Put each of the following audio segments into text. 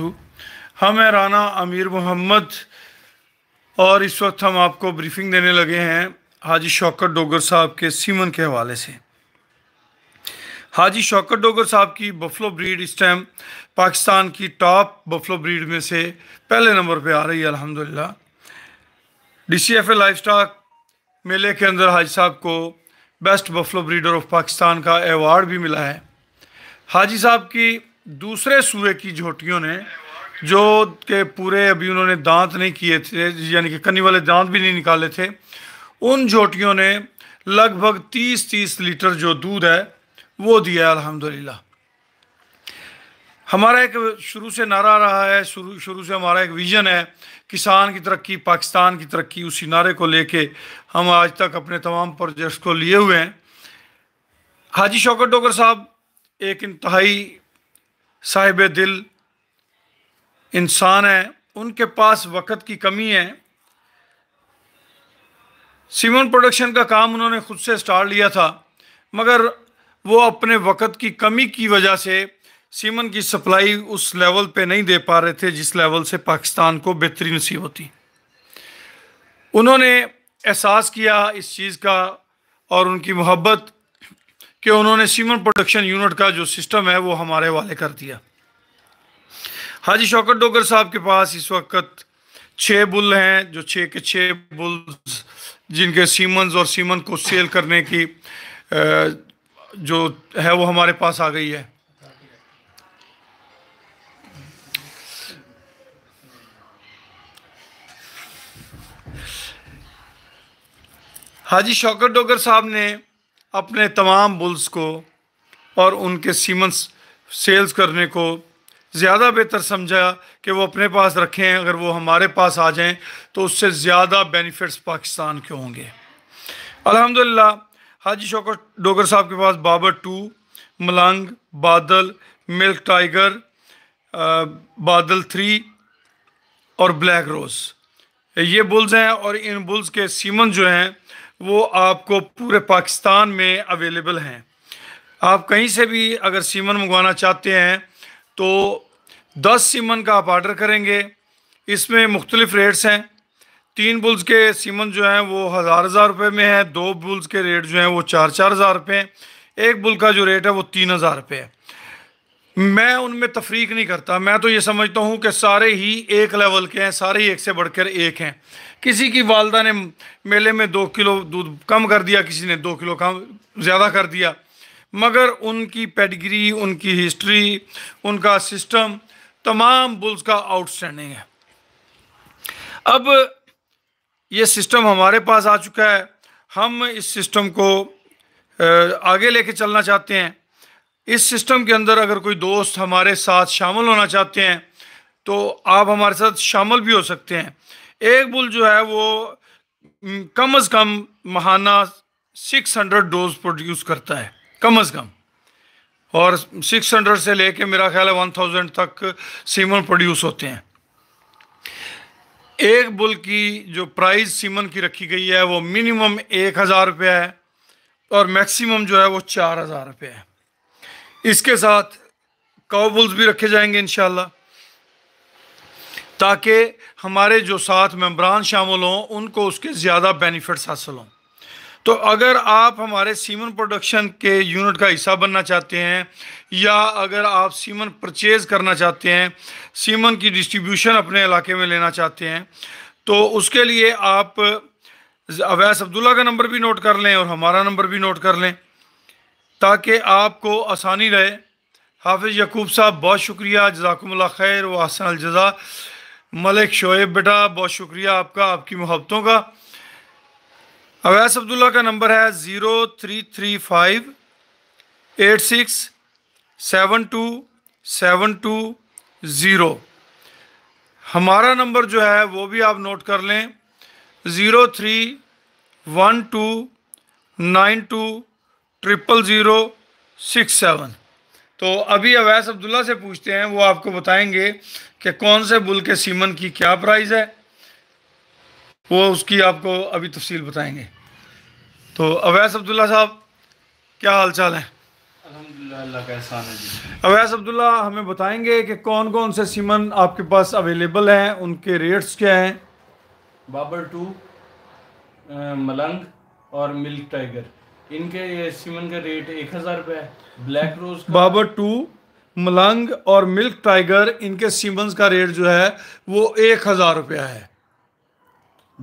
वरकू हम है राना अमीर मोहम्मद और इस वक्त हम आपको ब्रीफिंग देने लगे हैं हाजी शौकत डोगर साहब के सीमन के हवाले से हाजी शौकत डोगर साहब की बफलो ब्रीड इस टाइम पाकिस्तान की टॉप बफलो ब्रीड में से पहले नंबर पे आ रही है अल्हम्दुलिल्लाह लाइफ स्टॉक मेले के अंदर हाजी साहब को best buffalo breeder of Pakistan का एवॉर्ड भी मिला है हाजी साहब की दूसरे सूए की झोटियों ने जो के पूरे अभी उन्होंने दांत नहीं किए थे यानी कि कन्नी वाले दांत भी नहीं निकाले थे उन झोटियों ने लगभग 30-30 लीटर जो दूध है वो दिया अल्हम्दुलिल्लाह हमारा एक शुरू से नारा रहा है शुरू शुरू से हमारा एक विज़न है किसान की तरक्की पाकिस्तान की तरक्की उसी नारे को लेके हम आज तक अपने तमाम प्रोजेक्ट्स को लिए हुए हैं हाजी शौकत डोगर साहब एक इंतहाई साहिब दिल इंसान हैं उनके पास वक्त की कमी है सीमन प्रोडक्शन का काम उन्होंने खुद से स्टार्ट लिया था मगर वो अपने वक्त की कमी की वजह से सीमन की सप्लाई उस लेवल पे नहीं दे पा रहे थे जिस लेवल से पाकिस्तान को बेहतरी नसीब होती उन्होंने एहसास किया इस चीज़ का और उनकी मोहब्बत कि उन्होंने सीमेंट प्रोडक्शन यूनिट का जो सिस्टम है वो हमारे वाले कर दिया हाजी शौकत डोगर साहब के पास इस वक्त छः बुल हैं जो छः के छः बुल जिनके सीमेंट्स और सीमन को सेल करने की जो है वो हमारे पास आ गई है हाजी शौकत डोगर साहब ने अपने तमाम बुल्स को और उनके सीमंस सेल्स करने को ज़्यादा बेहतर समझा कि वो अपने पास रखें अगर वो हमारे पास आ जाएं तो उससे ज़्यादा बेनिफिट्स पाकिस्तान के होंगे अल्हम्दुलिल्लाह हाजी शोकर डोगर साहब के पास बाबर टू मलंग बादल मिल्क टाइगर आ, बादल थ्री और ब्लैक रोज़ ये बुल्स हैं और इन बुल्स के सीमन जो हैं वो आपको पूरे पाकिस्तान में अवेलेबल हैं आप कहीं से भी अगर सीमन मंगवाना चाहते हैं तो 10 सीमन का आप आर्डर करेंगे इसमें मुख्तलिफ रेट्स हैं तीन बुल्स के सीमन जो हैं वो हज़ार हज़ार रुपये में है दो बुल्स के रेट जो हैं वो चार चार हज़ार रुपये हैं एक बुल का जो रेट है वो तीन हज़ार रुपये है मैं उनमें तफरीक नहीं करता मैं तो ये समझता हूँ कि सारे ही एक लेवल के हैं सारे ही एक से बढ़कर एक हैं किसी की वालदा ने मेले में दो किलो दूध कम कर दिया किसी ने दो किलो कम ज़्यादा कर दिया मगर उनकी पेडिग्री उनकी हिस्ट्री उनका सिस्टम तमाम बुल्स का आउटस्टैंडिंग है अब ये सिस्टम हमारे पास आ चुका है हम इस सिस्टम को आगे लेके चलना चाहते हैं इस सिस्टम के अंदर अगर कोई दोस्त हमारे साथ शामिल होना चाहते हैं तो आप हमारे साथ शामिल भी हो सकते हैं एक बुल जो है वो कम अज़ कम महाना 600 डोज प्रोड्यूस करता है कम अज़ कम और 600 से लेके मेरा ख्याल है 1000 तक सीमन प्रोड्यूस होते हैं एक बुल की जो प्राइस सीमन की रखी गई है वो मिनिमम एक हज़ार रुपये है और मैक्सिमम जो है वो चार हज़ार रुपये है इसके साथ काउबुल्स भी रखे जाएंगे इन ताकि हमारे जो साथ मेम्बरान शामिल हों उनको उसके ज़्यादा बेनिफिट्स हासिल हों तो अगर आप हमारे सीमन प्रोडक्शन के यूनिट का हिस्सा बनना चाहते हैं या अगर आप सीमन परचेज़ करना चाहते हैं सीमन की डिस्ट्रीब्यूशन अपने इलाके में लेना चाहते हैं तो उसके लिए आप अवैस अब्दुल्ला का नंबर भी नोट कर लें और हमारा नंबर भी नोट कर लें ताकि आपको आसानी रहे हाफिज़ यकूब साहब बहुत शुक्रिया जजाकमल खैर व हसन अलजा मलिक शोएब बेटा बहुत शुक्रिया आपका आपकी मोहब्बतों का अवैस अब्दुल्ला का नंबर है zero three three five eight six seven two seven two zero हमारा नंबर जो है वो भी आप नोट कर लें zero three one two nine two triple zero six seven तो अभी अवैस अब्दुल्ला से पूछते हैं वो आपको बताएंगे कि कौन से बुल के सीमन की क्या प्राइस है वो उसकी आपको अभी तफसील बताएंगे तो अवैस अब्दुल्ला साहब क्या हाल चाल है अवैस अब्दुल्ला हमें बताएंगे कि कौन कौन से सीमन आपके पास अवेलेबल हैं उनके रेट्स क्या हैं बाबर टू मलंग और मिल्क टाइगर इनके सीमन का रेट एक हज़ार रुपए black rose Babar two Malang और मिल्क टाइगर इनके सीमन का रेट जो है वो एक हज़ार रुपया है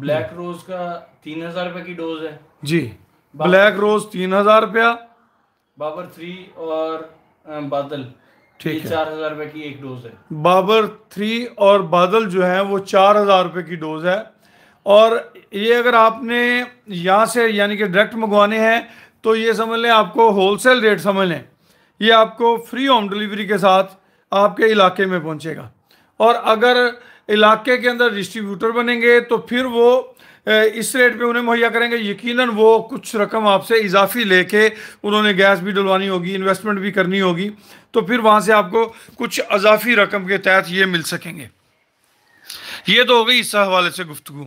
ब्लैक रोज का तीन हज़ार रुपए की डोज है जी ब्लैक रोज तीन हज़ार रुपया बाबर थ्री और बादल ठीक है चार हज़ार रुपए की एक डोज है बाबर थ्री और बादल जो है वो चार हज़ार रुपए की डोज है और ये अगर आपने यहाँ से यानी कि डायरेक्ट मंगवाने हैं तो ये समझ लें आपको होलसेल रेट समझ लें ये आपको फ्री होम डिलीवरी के साथ आपके इलाके में पहुँचेगा और अगर इलाके के अंदर डिस्ट्रीब्यूटर बनेंगे तो फिर वो इस रेट पे उन्हें मुहैया करेंगे यकीनन वो कुछ रकम आपसे इजाफी लेके उन्होंने गैस भी डलवानी होगी इन्वेस्टमेंट भी करनी होगी तो फिर वहाँ से आपको कुछ अजाफी रकम के तहत ये मिल सकेंगे ये तो हो गई इस हवाले से गुफ्तु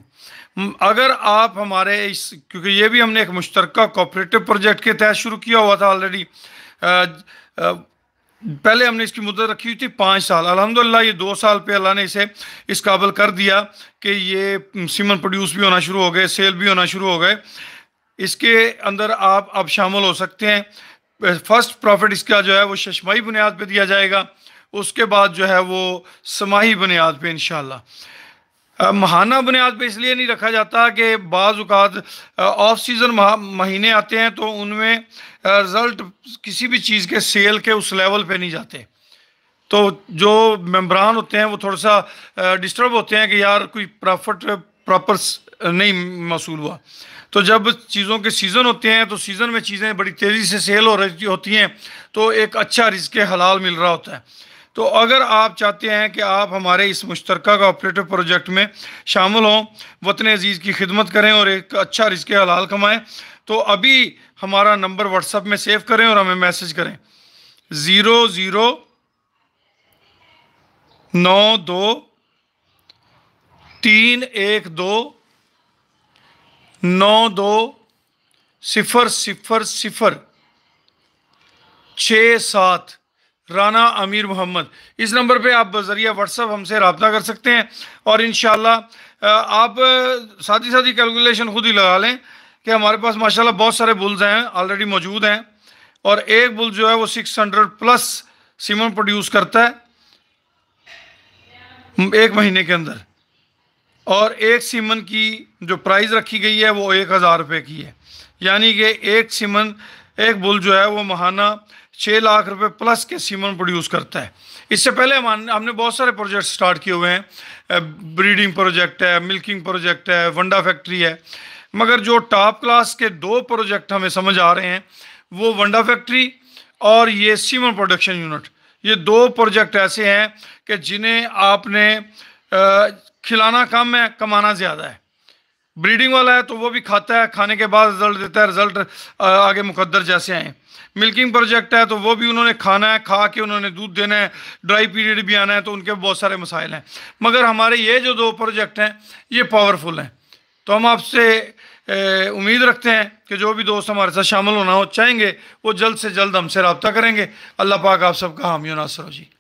अगर आप हमारे इस क्योंकि ये भी हमने एक मुश्तरका कोऑपरेटिव प्रोजेक्ट के तहत शुरू किया हुआ था ऑलरेडी पहले हमने इसकी मुद्दत रखी हुई थी पाँच साल अलहमदिल्ला ये दो साल पे अल्लाह ने इसे इस काबिल कर दिया कि ये सीमन प्रोड्यूस भी होना शुरू हो गए सेल भी होना शुरू हो गए इसके अंदर आप अब शामिल हो सकते हैं फर्स्ट प्रॉफिट इसका जो है वो शशमाही बुनियाद पर दिया जाएगा उसके बाद जो है वो समाही बुनियाद पर इन महाना बुनियाद पे इसलिए नहीं रखा जाता कि बाज़ात ऑफ सीज़न महीने आते हैं तो उनमें रिज़ल्ट किसी भी चीज़ के सेल के उस लेवल पे नहीं जाते तो जो मेम्बरान होते हैं वो थोड़ा सा डिस्टर्ब होते हैं कि यार कोई प्रॉफिट प्रॉपर नहीं मौसूल हुआ तो जब चीज़ों के सीज़न होते हैं तो सीज़न में चीज़ें बड़ी तेज़ी से सेल हो रही होती हैं तो एक अच्छा रिज़ हलाल मिल रहा होता है तो अगर आप चाहते हैं कि आप हमारे इस मुश्तरक कोऑपरेटिव प्रोजेक्ट में शामिल हों वतन अजीज़ की खिदमत करें और एक अच्छा रिस्क हलाल कमाएँ तो अभी हमारा नंबर व्हाट्सअप में सेव करें और हमें मैसेज करें ज़ीरो ज़ीरो नौ दो तीन एक दो नौ दो सिफ़र सिफ़र सिफ़र छ सात राना अमीर मोहम्मद इस नंबर पे आप ज़रिया व्हाट्सअप हमसे रबता कर सकते हैं और इन आप साथ ही साथ ही कैलकुलेशन खुद ही लगा लें कि हमारे पास माशाल्लाह बहुत सारे बुल्स हैं ऑलरेडी मौजूद हैं और एक बुल जो है वो 600 प्लस सीमन प्रोड्यूस करता है एक महीने के अंदर और एक सीमन की जो प्राइस रखी गई है वो एक हज़ार रुपये की है यानी कि एक सीमन एक बुल जो है वो महाना छः लाख रुपए प्लस के सीमन प्रोड्यूस करता है इससे पहले हम हमने बहुत सारे प्रोजेक्ट स्टार्ट किए हुए हैं ब्रीडिंग प्रोजेक्ट है मिल्किंग प्रोजेक्ट है वंडा फैक्ट्री है मगर जो टॉप क्लास के दो प्रोजेक्ट हमें समझ आ रहे हैं वो वंडा फैक्ट्री और ये सीमन प्रोडक्शन यूनिट ये दो प्रोजेक्ट ऐसे हैं कि जिन्हें आपने खिलाना कम है कमाना ज़्यादा है ब्रीडिंग वाला है तो वो भी खाता है खाने के बाद रिज़ल्ट देता है रिज़ल्ट आगे मुकद्दर जैसे आएँ मिल्किंग प्रोजेक्ट है तो वो भी उन्होंने खाना है खा के उन्होंने दूध देना है ड्राई पीरियड भी आना है तो उनके बहुत सारे मसाइल हैं मगर हमारे ये जो दो प्रोजेक्ट हैं ये पावरफुल हैं तो हम आपसे उम्मीद रखते हैं कि जो भी दोस्त हमारे साथ शामिल होना हो चाहेंगे वो जल्द से जल्द हमसे रबता करेंगे अल्लाह पाक आप सबका हामी नासर हो जी